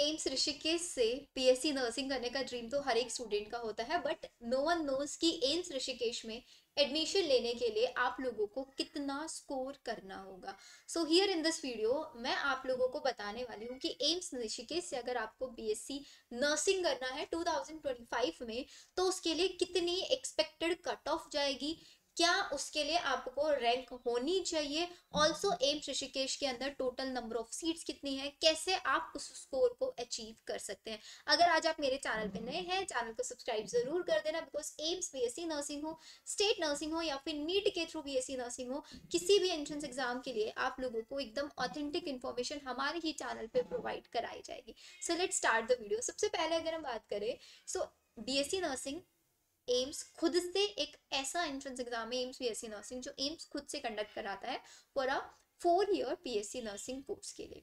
AIIMS Rishikesh से PSC nursing करने का ड्रीम तो हर एक स्टूडेंट का होता है बट नो वन नोज कि एम्स ऋषिकेश में एडमिशन लेने के लिए आप लोगों को कितना स्कोर करना होगा so here in this video मैं आप लोगों को बताने वाली हूँ कि एम्स ऋषिकेश से अगर आपको बीएससी नर्सिंग करना है 2025 में तो उसके लिए कितनी एक्सपेक्टेड कट ऑफ जाएगी क्या उसके लिए आपको रैंक होनी चाहिए ऑल्सो एम्स ऋषिकेश के अंदर टोटल नंबर ऑफ सीट्स कितनी है कैसे आप उस स्कोर को अचीव कर सकते हैं अगर आज आप मेरे चैनल पे नए हैं चैनल को सब्सक्राइब जरूर कर देना बिकॉज एम्स बी नर्सिंग हो स्टेट नर्सिंग हो या फिर नीट के थ्रू बी नर्सिंग हो किसी भी एंट्रेंस एग्जाम के लिए आप लोगों को एकदम ऑथेंटिक इन्फॉर्मेशन हमारे ही चैनल पर प्रोवाइड कराई जाएगी so let start the video सबसे पहले अगर हम बात करें सो बी नर्सिंग एम्स खुद से एक ऐसा एंट्रेंस एग्जाम है एम्स पीएससी नर्सिंग जो एम्स खुद से कंडक्ट कराता है for a four year BSc nursing course के लिए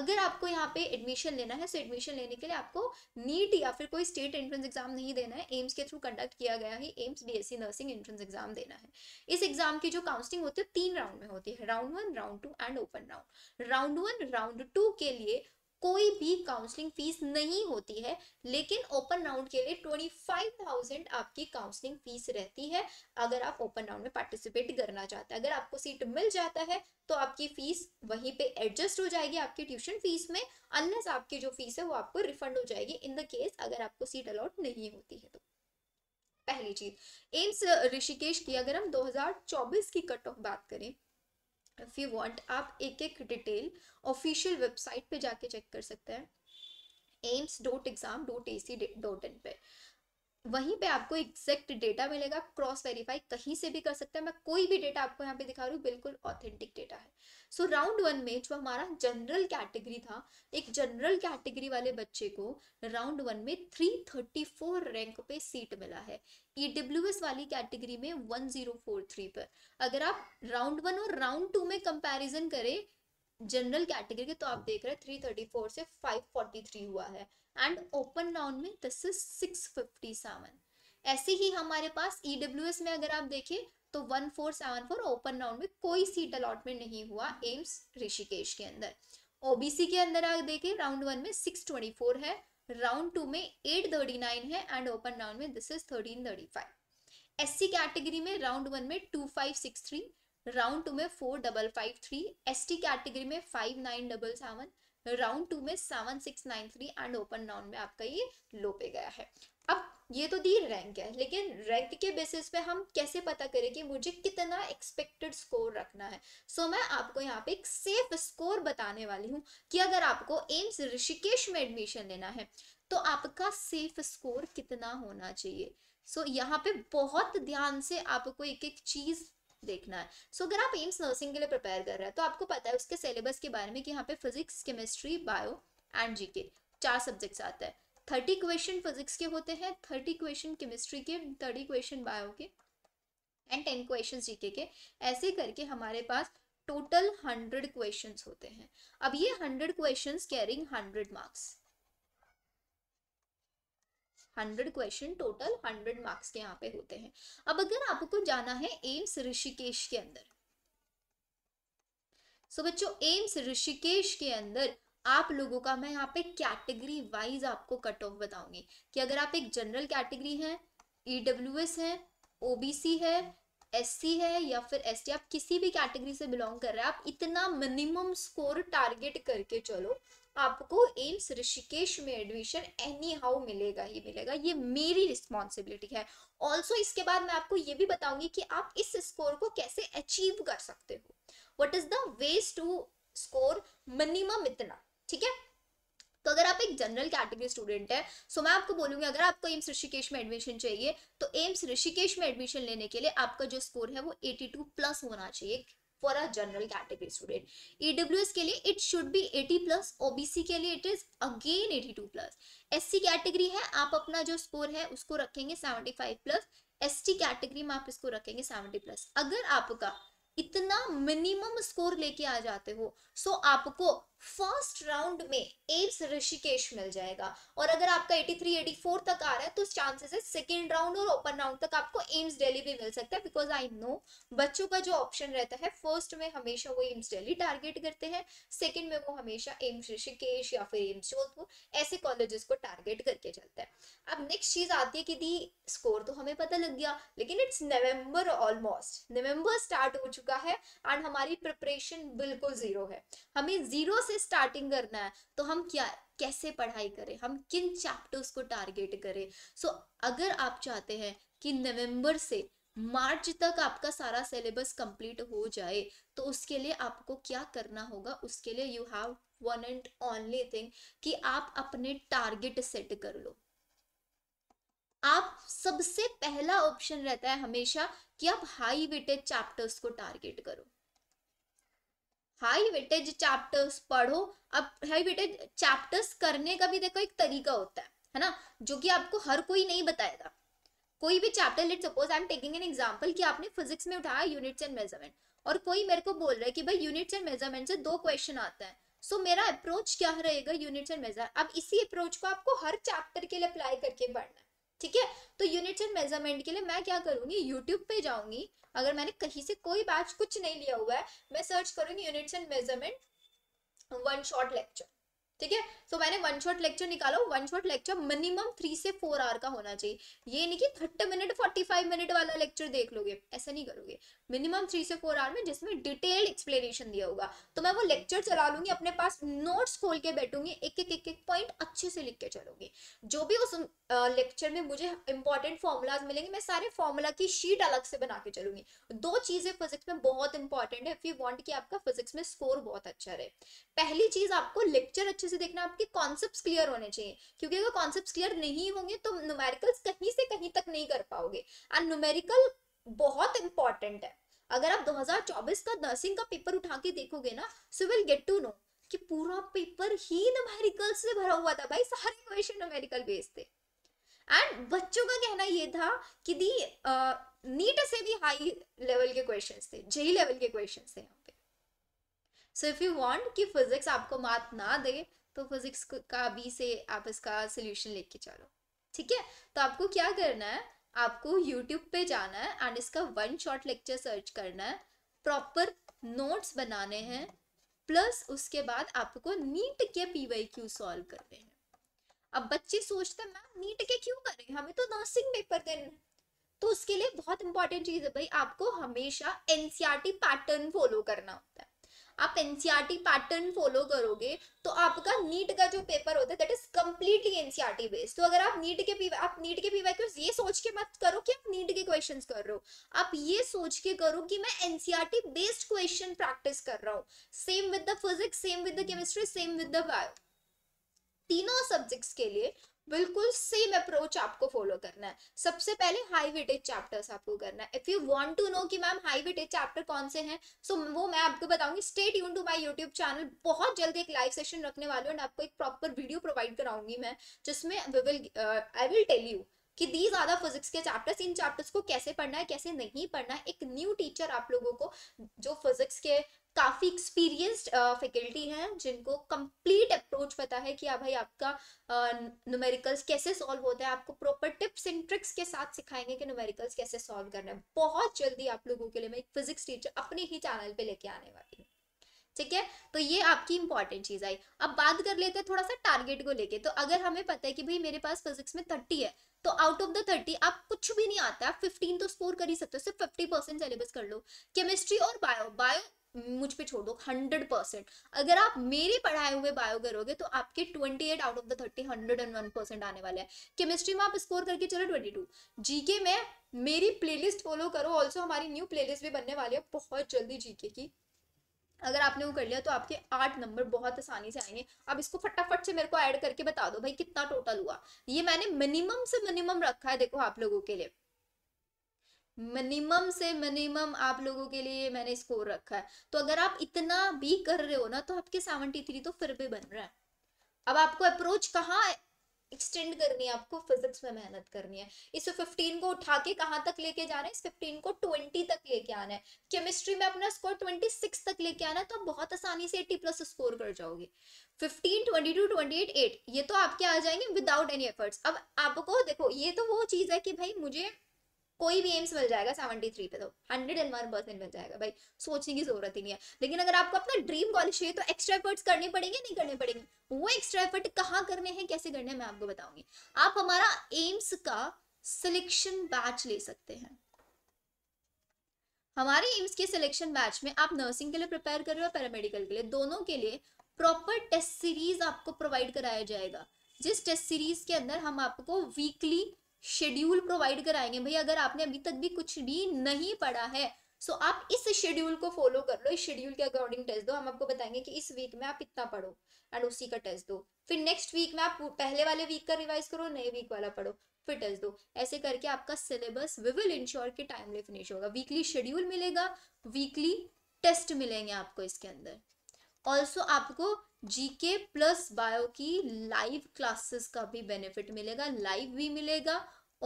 अगर आपको यहाँ पे एडमिशन लेना है तो एडमिशन लेने के लिए आपको नीट या फिर कोई स्टेट एंट्रेंस एग्जाम नहीं देना है एम्स के थ्रू कंडक्ट किया गया है AIIMS BSc nursing entrance exam देना है इस एग्जाम की जो काउंसलिंग होती है तीन राउंड में होती है round one round two and open round round one round two के लिए कोई भी काउंसलिंग फीस नहीं होती है लेकिन ओपन राउंड के लिए ट्वेंटी फाइव थाउजेंड आपकी काउंसलिंग फीस रहती है अगर आप ओपन राउंड में पार्टिसिपेट करना चाहते हैं अगर आपको सीट मिल जाता है तो आपकी फीस वहीं पे एडजस्ट हो जाएगी आपकी ट्यूशन फीस में अनलेस आपकी जो फीस है वो आपको रिफंड हो जाएगी इन द केस अगर आपको सीट अलॉट नहीं होती है तो पहली चीज एम्स ऋषिकेश की अगर हम 2024 की कट ऑफ बात करें इफ़ यू वांट आप एक एक डिटेल ऑफिशियल वेबसाइट पे जाके चेक कर सकते हैं AIIMS dot exam dot A C dot in पे वहीं पे आपको एग्जैक्ट डेटा मिलेगा क्रॉस वेरीफाई कहीं से भी कर सकते हैं मैं कोई भी डेटा आपको यहाँ पे दिखा रही हूँ बिल्कुल ऑथेंटिक डेटा है सो राउंड वन में जो हमारा जनरल कैटेगरी था एक जनरल कैटेगरी वाले बच्चे को राउंड वन में 334 रैंक पे सीट मिला है ईडब्ल्यूएस e वाली कैटेगरी में 1043 पर अगर आप राउंड वन और राउंड टू में कंपेरिजन करें जनरल कैटेगरी के तो आप देख रहे हैं थ्री थर्टी फोर से फाइव फोर्टी थ्री हुआ है एंड ओपन नाउन में this is six fifty seven ऐसे ही हमारे पास ईडब्ल्यूएस e में अगर आप देखिए तो one four seven four open नाउन में कोई सीट अलॉटमेंट नहीं हुआ एम्स ऋषिकेश के अंदर ओबीसी के अंदर आप देखें राउंड वन में सिक्स ट्वेंटी फोर है राउंड टू में एट थर्टी नाइन है एंड ओपन नाउन में this is thirteen thirty five SC category में राउंड वन में two five six three round two में four double five three S T category में five nine double seven round two में seven six nine three and open round में आपका ये लो पे गया है अब ये तो दी रैंक है लेकिन रैंक के बेसिस पे हम कैसे पता करें कि मुझे कितना एक्सपेक्टेड स्कोर रखना है सो so, मैं आपको यहाँ पे एक सेफ स्कोर बताने वाली हूँ कि अगर आपको एम्स ऋषिकेश में एडमिशन लेना है तो आपका सेफ स्कोर कितना होना चाहिए सो so, यहाँ पे बहुत ध्यान से आपको एक एक चीज देखना है सो so, अगर आप एम्स नर्सिंग के लिए प्रिपेयर कर रहे हैं तो आपको पता है उसके सिलेबस के बारे में कि यहाँ पे physics chemistry bio and GK चार सब्जेक्ट्स आते हैं थर्टी क्वेश्चन फिजिक्स के होते हैं थर्टी क्वेश्चन केमिस्ट्री के थर्टी क्वेश्चन बायो के एंड टेन क्वेश्चन जीके के ऐसे करके हमारे पास टोटल हंड्रेड क्वेश्चन होते हैं अब ये hundred question carrying hundred marks hundred question total hundred marks के यहाँ पे होते हैं अब अगर आपको जाना है एम्स ऋषिकेश के अंदर सो so, बच्चों एम्स ऋषिकेश के अंदर आप लोगों का मैं यहाँ पे कैटेगरी वाइज आपको कट ऑफ बताऊंगी कि अगर आप एक जनरल कैटेगरी हैं ईडब्ल्यूएस e हैं ओबीसी है एससी है, है या फिर एसटी आप किसी भी कैटेगरी से बिलोंग कर रहे हैं आप इतना मिनिमम स्कोर टारगेट करके चलो आपको एम्स ऋषिकेश में एडमिशन एनी हाउ मिलेगा ही मिलेगा ये मेरी रिस्पॉन्सिबिलिटी है ऑल्सो इसके बाद मैं आपको ये भी बताऊंगी कि आप इस स्कोर को कैसे अचीव कर सकते हो what is the ways to score minimum इतना ठीक है तो अगर आप एक जनरल कैटेगरी स्टूडेंट है सो मैं आपको बोलूंगी अगर आपको एम्स ऋषिकेश में एडमिशन चाहिए तो एम्स ऋषिकेश में एडमिशन लेने के लिए आपका जो स्कोर है वो 82 प्लस होना चाहिए for a general category student EWS के लिए it should be 80 plus OBC के लिए it is again 82 plus SC category है आप अपना जो स्कोर है उसको रखेंगे 75 प्लस एसटी कैटेगरी में आप इसको रखेंगे 70 प्लस अगर आपका इतना मिनिमम स्कोर लेके आ जाते हो सो so, आपको फर्स्ट राउंड में एम्स ऋषिकेश मिल जाएगा और अगर आपका 83 84 तक आ रहा है तो चांसेस है सेकेंड राउंड और ओपन राउंड तक आपको एम्स डेली भी मिल सकता है बिकॉज आई नो बच्चों का जो ऑप्शन रहता है फर्स्ट में हमेशा वो एम्स डेली टारगेट करते हैं सेकेंड में वो हमेशा एम्स ऋषिकेश या फिर एम्स जोधपुर ऐसे कॉलेजेस को टारगेट करके चलते हैं अब नेक्स्ट चीज आती है कि दी स्कोर तो हमें पता लग गया लेकिन it's November almost November start हो चुका चुका है एंड हमारी प्रिपरेशन बिल्कुल जीरो है हमें जीरो से स्टार्टिंग करना है तो हम क्या कैसे पढ़ाई करें हम किन चैप्टर्स को टारगेट करें सो so, अगर आप चाहते हैं कि नवंबर से मार्च तक आपका सारा सिलेबस कंप्लीट हो जाए तो उसके लिए आपको क्या करना होगा उसके लिए you have one and only thing कि आप अपने टारगेट सेट कर लो आप सबसे पहला ऑप्शन रहता है हमेशा कि आप हाई वेटेज चैप्टर्स को टारगेट करो हाई वेटेज चैप्टर्स पढ़ो अब हाई वेटेज चैप्टर्स करने का भी देखो एक तरीका होता है है ना जो कि आपको हर कोई नहीं बताएगा कोई भी chapter let suppose I am taking an example कि आपने फिजिक्स में उठाया यूनिट्स एंड मेजरमेंट और कोई मेरे को बोल रहा है कि भाई यूनिट्स एंड मेजरमेंट से दो क्वेश्चन आता है सो so, मेरा अप्रोच क्या रहेगा यूनिट्स एंड मेजर अब इसी अप्रोच को आपको हर चैप्टर के लिए अप्लाई करके पढ़ना है ठीक है तो यूनिट्स एंड मेजरमेंट के लिए मैं क्या करूंगी यूट्यूब पे जाऊंगी अगर मैंने कहीं से कोई बैच कुछ नहीं लिया हुआ है मैं सर्च करूंगी units and measurement one short lecture ठीक है सो मैंने वन शॉट लेक्चर निकालो one shot lecture minimum three से फोर आवर का होना चाहिए ये नहीं कि thirty minute forty five minute वाला लेक्चर देख लोगे ऐसा नहीं करोगे मिनिमम थ्री से फोर आवर में जिसमें डिटेल्ड एक्सप्लेनेशन दिया होगा तो मैं वो लेक्चर चला लूंगी अपने पास नोट्स खोल के बैठूंगी एक एक एक एक पॉइंट अच्छे से लिख के चलूंगी जो भी उस लेक्चर में मुझे इंपॉर्टेंट फॉर्मुलाज मिलेंगे मैं सारे फॉर्मुला की शीट अलग से बना के चलूंगी दो चीजें फिजिक्स में बहुत इंपॉर्टेंट है इफ यू वॉन्ट कि आपका फिजिक्स में स्कोर बहुत अच्छा रहे पहली चीज आपको लेक्चर अच्छे से देखना आपके कॉन्सेप्ट क्लियर होने चाहिए क्योंकि अगर कॉन्सेप्ट क्लियर नहीं होंगे तो न्यूमेरिकल्स कहीं से कहीं तक नहीं कर पाओगे एंड न्यूमेरिकल बहुत इंपॉर्टेंट है अगर आप 2024 का नर्सिंग का पेपर उठा के देखोगे ना so will get to know कि पूरा पेपर ही न्यूमेरिकल से भरा हुआ था भाई सारे क्वेश्चन न्यूमेरिकल बेस थे एंड बच्चों का कहना ये था कि दी नीट से भी हाई लेवल के क्वेश्चन थे जेई लेवल के क्वेश्चन थे यहाँ पे सो इफ यू वांट कि फिजिक्स आपको मात ना दे तो फिजिक्स का बी से आप इसका सोल्यूशन लेके चलो ठीक है तो आपको क्या करना है आपको यूट्यूब पे जाना है एंड इसका वन शॉर्ट लेक्चर सर्च करना है प्रॉपर नोट्स बनाने हैं प्लस उसके बाद आपको नीट के पी वाई क्यू सॉल्व करने हैं अब बच्चे सोचते हैं मैम नीट के क्यों करें हमें तो नर्सिंग पेपर देना है तो उसके लिए बहुत इंपॉर्टेंट चीज़ है भाई आपको हमेशा एनसीईआरटी पैटर्न फॉलो करना आप एनसीईआरटी पैटर्न फॉलो करोगे तो आपका नीट का जो पेपर होता है that is completely NCERT based तो अगर आप नीट के पी आप नीट के पी वाई ये सोच के मत करो कि आप नीट के क्वेश्चन कर रहे हो आप ये सोच के करो कि मैं एनसीईआरटी बेस्ड क्वेश्चन प्रैक्टिस कर रहा हूँ same with the physics same with the chemistry same with the bio तीनों सब्जेक्ट्स के लिए बिल्कुल सेम अप्रोच आपको फॉलो करना है सबसे पहले हाई वेटेज चैप्टर्स आपको करना है if you want to know कि मैम हाई वेटेज चैप्टर कौन से हैं सो so, वो मैं आपको बताऊंगी स्टेट यून टू माय यूट्यूब चैनल बहुत जल्द एक लाइव सेशन रखने वाली हूँ एंड आपको एक प्रॉपर वीडियो प्रोवाइड कराऊंगी मैं जिसमें आई विल टेल यू कि दी ज्यादा फिजिक्स के चैप्टर्स इन चैप्टर्स को कैसे पढ़ना है कैसे नहीं पढ़ना है एक न्यू टीचर आप लोगों को जो फिजिक्स के काफ़ी एक्सपीरियंस्ड फैकल्टी हैं जिनको कंप्लीट अप्रोच पता है कि आप हाँ भाई आपका न्यूमेरिकल्स uh, कैसे सॉल्व होता है आपको प्रॉपर टिप्स एंड ट्रिक्स के साथ सिखाएंगे कि न्यूमेरिकल्स कैसे सॉल्व करना है बहुत जल्दी आप लोगों के लिए मैं एक फिजिक्स टीचर अपने ही चैनल पे लेके आने वाली हूँ ठीक है तो ये आपकी इंपॉर्टेंट चीज आई अब बात कर लेते हैं थोड़ा सा टारगेट को लेके तो अगर हमें पता है कि भाई मेरे पास फिजिक्स में थर्टी है तो आउट ऑफ द थर्टी आप कुछ भी नहीं आता आप फिफ्टीन तो स्कोर कर ही सकते हो सिर्फ फिफ्टी परसेंट सिलेबस कर लो केमिस्ट्री और बायो बायो मुझ पे छोड़ दो हंड्रेड परसेंट अगर आप मेरे पढ़ाए हुए बायो करोगे तो आपके twenty eight out of the thirty hundred and one percent आने वाले हैं केमिस्ट्री में आप स्कोर करके चलो ट्वेंटी टू जीके में मेरी प्लेलिस्ट फॉलो करो ऑल्सो हमारी न्यू प्लेलिस्ट भी बनने वाली है बहुत जल्दी जीके की अगर आपने वो कर लिया तो आपके आठ नंबर बहुत आसानी से आएंगे अब इसको फटाफट से मेरे को ऐड करके बता दो भाई कितना टोटल हुआ ये मैंने मिनिमम से मिनिमम रखा है देखो आप लोगों के लिए मिनिमम से मिनिमम आप लोगों के लिए मैंने स्कोर रखा है तो अगर आप इतना भी कर रहे हो ना तो आपके सेवनटी थ्री तो फिर भी बन रहा है अब आपको अप्रोच कहाँ एक्सटेंड करनी है आपको फिजिक्स में मेहनत करनी है इस फिफ्टीन को उठा के कहाँ तक लेके जाना है इस फिफ्टीन को ट्वेंटी तक लेके आना है केमिस्ट्री में अपना स्कोर ट्वेंटी सिक्स तक लेके आना है तो आप बहुत आसानी से एट्टी प्लस स्कोर कर जाओगे fifteen twenty two twenty eight eight ये तो आपके आ जाएंगे विदाउट एनी एफर्ट्स अब आपको देखो ये तो वो चीज़ है कि भाई मुझे कोई भी एम्स मिल जाएगा सेवेंटी थ्री पे तो हंड्रेड एंड वन परसेंट मिल जाएगा भाई सोचने की जरूरत ही नहीं है लेकिन अगर आपको अपना ड्रीम कॉलेज चाहिए तो एक्स्ट्रा एफर्ट्स करने पड़ेंगे नहीं करने पड़ेंगे वो एक्स्ट्रा एफर्ट कहाँ करने हैं कैसे करने हैं मैं आपको बताऊंगी आप हमारा एम्स का सिलेक्शन बैच ले सकते हैं हमारे एम्स के सिलेक्शन बैच में आप नर्सिंग के लिए प्रिपेयर कर रहे हो पैरामेडिकल के लिए दोनों के लिए प्रॉपर टेस्ट सीरीज आपको प्रोवाइड कराया जाएगा जिस टेस्ट सीरीज के अंदर हम आपको वीकली शेड्यूल प्रोवाइड कराएंगे भाई अगर आपने अभी तक भी कुछ भी नहीं पढ़ा है सो आप इस शेड्यूल को फॉलो कर लो इस शेड्यूल के अकॉर्डिंग टेस्ट दो हम आपको बताएंगे कि इस वीक में आप इतना पढ़ो एंड उसी का टेस्ट दो फिर नेक्स्ट वीक में आप पहले वाले वीक का रिवाइज करो नए वीक वाला पढ़ो फिर टेस्ट दो ऐसे करके आपका सिलेबस वी विल इंश्योर कि टाइमली फिनिश होगा वीकली शेड्यूल मिलेगा वीकली टेस्ट मिलेंगे आपको इसके अंदर ऑल्सो आपको जीके प्लस बायो की लाइव क्लासेस का भी बेनिफिट मिलेगा लाइव भी मिलेगा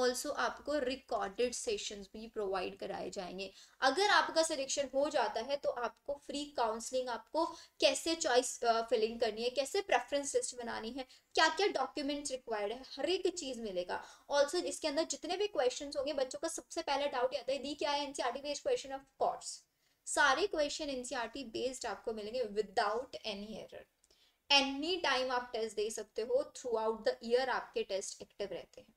ऑल्सो आपको रिकॉर्डेड सेशंस भी प्रोवाइड कराए जाएंगे अगर आपका सिलेक्शन हो जाता है तो आपको फ्री काउंसलिंग आपको कैसे चॉइस फिलिंग करनी है कैसे प्रेफरेंस लिस्ट बनानी है क्या क्या डॉक्यूमेंट्स रिक्वायर्ड है हर एक चीज़ मिलेगा ऑल्सो इसके अंदर जितने भी क्वेश्चन होंगे बच्चों का सबसे पहला डाउट आता है दी क्या है एनसीआरटी क्वेश्चन ऑफ कोर्स सारे क्वेश्चन एनसीईआरटी बेस्ड आपको मिलेंगे without any error any time आप टेस्ट दे सकते हो थ्रू आउट द ईयर आपके टेस्ट एक्टिव रहते हैं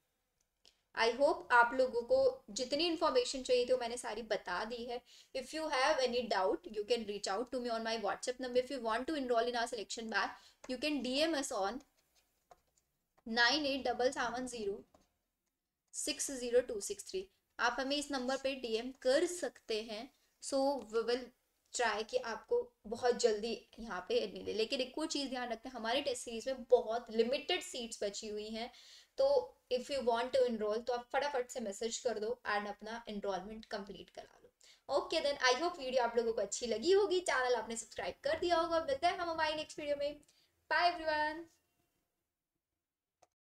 आई होप आप लोगों को जितनी इन्फॉर्मेशन चाहिए थी वो मैंने सारी बता दी है if you have any doubt you can reach out to me on my WhatsApp number if you want to enroll in our selection back you can D M S on nine eight double seven zero six zero two six three आप हमें इस number पर D M कर सकते हैं so we will try कि आपको बहुत जल्दी यहाँ पे मिले लेकिन एक और चीज़ ध्यान रखते हैं हमारे टेस्ट सीरीज में बहुत लिमिटेड सीट्स बची हुई हैं तो if you want to enroll तो आप फटाफट से मैसेज कर दो एंड अपना इनरोलमेंट कंप्लीट करा लो okay then I hope video आप लोगों को अच्छी लगी होगी चैनल आपने सब्सक्राइब कर दिया होगा मिलते हैं हम हमारी नेक्स्ट वीडियो में बाय एवरीवन